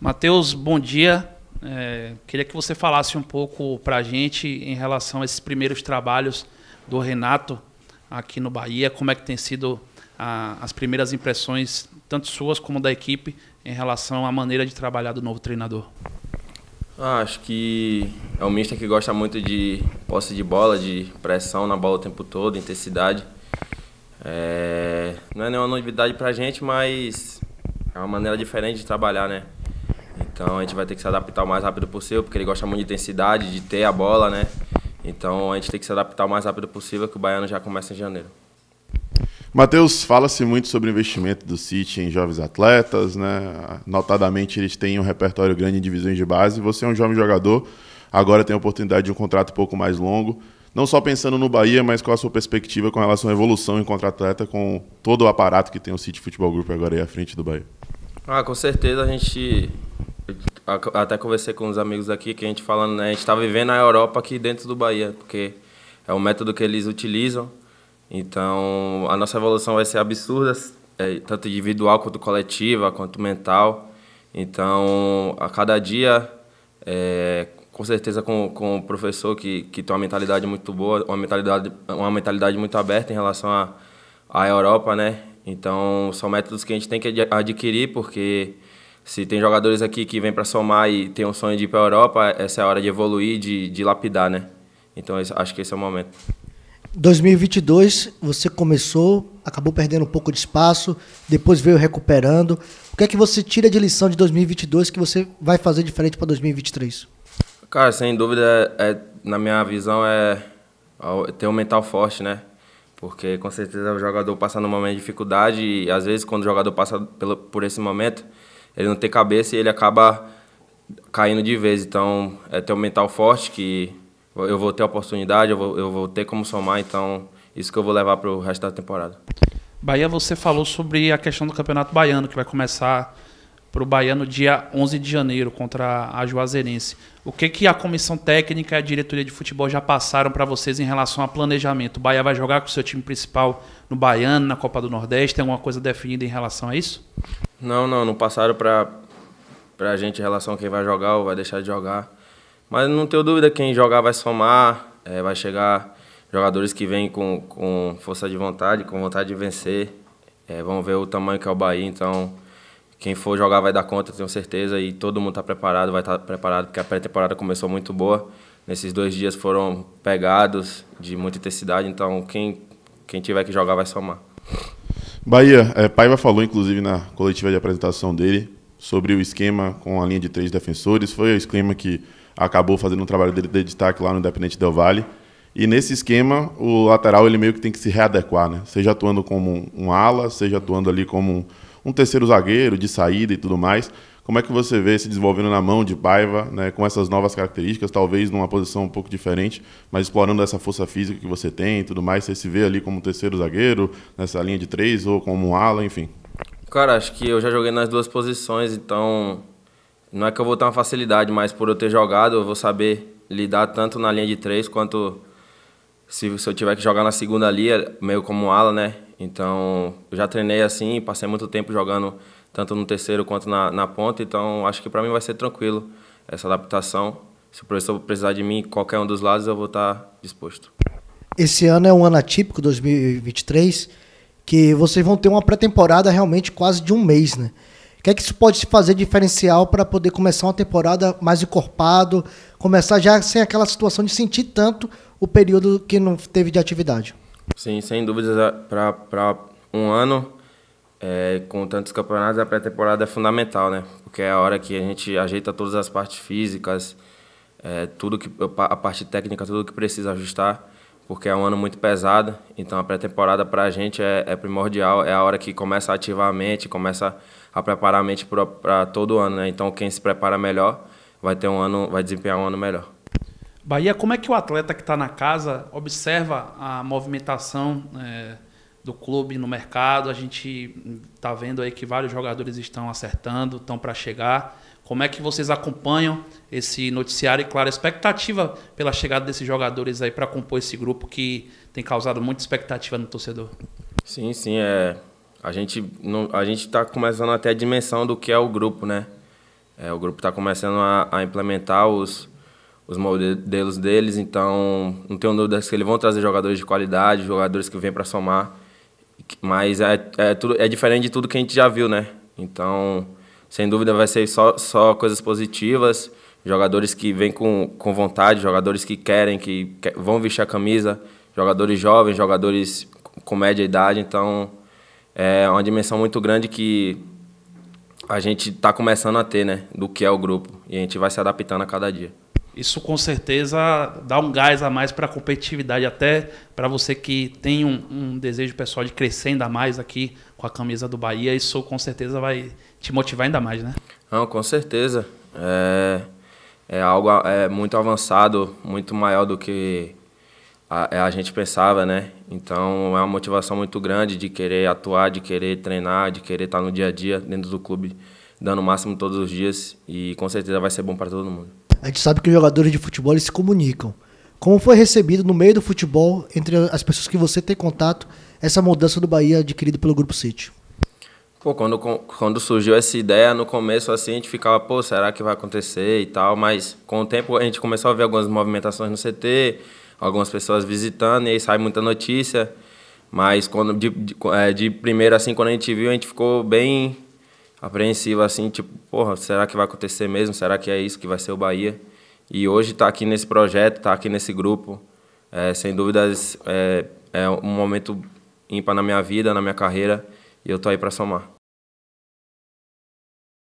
Matheus, bom dia. É, queria que você falasse um pouco para a gente em relação a esses primeiros trabalhos do Renato aqui no Bahia, como é que tem sido a, as primeiras impressões, tanto suas como da equipe, em relação à maneira de trabalhar do novo treinador. Ah, acho que é um mister que gosta muito de posse de bola, de pressão na bola o tempo todo, intensidade. É, não é nenhuma novidade para a gente, mas é uma maneira diferente de trabalhar, né? Então a gente vai ter que se adaptar o mais rápido possível, porque ele gosta muito de intensidade, de ter a bola, né? Então a gente tem que se adaptar o mais rápido possível, que o baiano já começa em janeiro. Matheus, fala-se muito sobre o investimento do City em jovens atletas, né? Notadamente eles têm um repertório grande em divisões de base. Você é um jovem jogador, agora tem a oportunidade de um contrato um pouco mais longo. Não só pensando no Bahia, mas qual a sua perspectiva com relação à evolução em contra-atleta com todo o aparato que tem o City Futebol Group agora aí à frente do Bahia? Ah, com certeza a gente até conversei com os amigos aqui que a gente falando, né? A gente está vivendo a Europa aqui dentro do Bahia, porque é o método que eles utilizam. Então, a nossa evolução vai ser absurda, é, tanto individual quanto coletiva, quanto mental. Então, a cada dia, é, com certeza com, com o professor que, que tem uma mentalidade muito boa, uma mentalidade, uma mentalidade muito aberta em relação à a, a Europa, né? Então, são métodos que a gente tem que adquirir, porque se tem jogadores aqui que vêm para somar e tem um sonho de ir para a Europa, essa é a hora de evoluir, de, de lapidar, né? Então acho que esse é o momento. 2022 você começou, acabou perdendo um pouco de espaço, depois veio recuperando. O que é que você tira de lição de 2022 que você vai fazer diferente para 2023? Cara, sem dúvida, é, na minha visão é, é ter um mental forte, né? Porque com certeza o jogador passa num momento de dificuldade e às vezes quando o jogador passa pelo, por esse momento, ele não ter cabeça e ele acaba caindo de vez. Então, é ter um mental forte que eu vou ter oportunidade, eu vou, eu vou ter como somar, então isso que eu vou levar para o resto da temporada. Bahia, você falou sobre a questão do Campeonato Baiano, que vai começar para o Bahia no dia 11 de janeiro contra a Juazeirense. O que, que a comissão técnica e a diretoria de futebol já passaram para vocês em relação a planejamento? O Bahia vai jogar com o seu time principal no Baiano, na Copa do Nordeste? Tem alguma coisa definida em relação a isso? Não, não, não passaram para a gente em relação a quem vai jogar ou vai deixar de jogar. Mas não tenho dúvida, quem jogar vai somar, é, vai chegar jogadores que vêm com, com força de vontade, com vontade de vencer. É, vão ver o tamanho que é o Bahia, então quem for jogar vai dar conta, tenho certeza, e todo mundo está preparado, vai estar tá preparado, porque a pré-temporada começou muito boa. Nesses dois dias foram pegados de muita intensidade, então quem, quem tiver que jogar vai somar. Bahia, é, Paiva falou, inclusive, na coletiva de apresentação dele, sobre o esquema com a linha de três defensores. Foi o esquema que acabou fazendo um trabalho dele de destaque lá no Independente Del Vale. E nesse esquema, o lateral ele meio que tem que se readequar, né? Seja atuando como um ala, seja atuando ali como um terceiro zagueiro de saída e tudo mais. Como é que você vê se desenvolvendo na mão de Paiva, né, com essas novas características, talvez numa posição um pouco diferente, mas explorando essa força física que você tem e tudo mais? Você se vê ali como terceiro zagueiro, nessa linha de três, ou como um ala, enfim? Cara, acho que eu já joguei nas duas posições, então não é que eu vou ter uma facilidade, mas por eu ter jogado, eu vou saber lidar tanto na linha de três quanto se, se eu tiver que jogar na segunda ali, é meio como um ala, né? Então, eu já treinei assim, passei muito tempo jogando tanto no terceiro quanto na, na ponta, então acho que para mim vai ser tranquilo essa adaptação. Se o professor precisar de mim, qualquer um dos lados, eu vou estar tá disposto. Esse ano é um ano atípico, 2023, que vocês vão ter uma pré-temporada realmente quase de um mês, né? O que é que isso pode se fazer diferencial para poder começar uma temporada mais encorpado, começar já sem aquela situação de sentir tanto o período que não teve de atividade? Sim, sem dúvidas, é, para um ano, é, com tantos campeonatos, é, a pré-temporada é fundamental, né? Porque é a hora que a gente ajeita todas as partes físicas, é, tudo que a parte técnica, tudo que precisa ajustar, porque é um ano muito pesado. Então a pré-temporada para a gente é, é, primordial, é a hora que começa ativamente começa a preparar a mente para todo ano, né? Então quem se prepara melhor vai ter um ano, vai desempenhar um ano melhor. Bahia, como é que o atleta que está na casa observa a movimentação é, do clube no mercado? A gente está vendo aí que vários jogadores estão acertando, estão para chegar. Como é que vocês acompanham esse noticiário e, claro, a expectativa pela chegada desses jogadores aí para compor esse grupo que tem causado muita expectativa no torcedor? Sim, sim. É... A gente não... a gente está começando até a dimensão do que é o grupo, né? É, o grupo está começando a, a implementar os os modelos deles, então não tenho dúvidas que eles vão trazer jogadores de qualidade, jogadores que vêm para somar, mas é, é, tudo, é diferente de tudo que a gente já viu, né? Então, sem dúvida, vai ser só, só coisas positivas, jogadores que vêm com, com vontade, jogadores que querem, que, que vão vestir a camisa, jogadores jovens, jogadores com média idade, então é uma dimensão muito grande que a gente está começando a ter, né, do que é o grupo, e a gente vai se adaptando a cada dia isso com certeza dá um gás a mais para a competitividade, até para você que tem um, um, desejo pessoal de crescer ainda mais aqui com a camisa do Bahia. Isso com certeza vai te motivar ainda mais, né? Não, com certeza. É, é algo é muito avançado, muito maior do que a, é, a gente pensava, né? Então é uma motivação muito grande de querer atuar, de querer treinar, de querer estar tá no dia a dia dentro do clube, dando o máximo todos os dias. E com certeza vai ser bom para todo mundo. A gente sabe que os jogadores de futebol eles se comunicam. Como foi recebido no meio do futebol, entre as pessoas que você tem contato, essa mudança do Bahia adquirida pelo Grupo City? Pô, quando, quando surgiu essa ideia, no começo assim, a gente ficava, pô, será que vai acontecer e tal, mas com o tempo a gente começou a ver algumas movimentações no CT, algumas pessoas visitando, e aí sai muita notícia. Mas quando de, de, é, de primeiro, assim, quando a gente viu, a gente ficou bem apreensivo assim, tipo, porra, será que vai acontecer mesmo? Será que é isso que vai ser o Bahia? E hoje estar tá aqui nesse projeto, estar tá aqui nesse grupo, é, sem dúvidas é, é um momento ímpar na minha vida, na minha carreira, e eu tô aí para somar.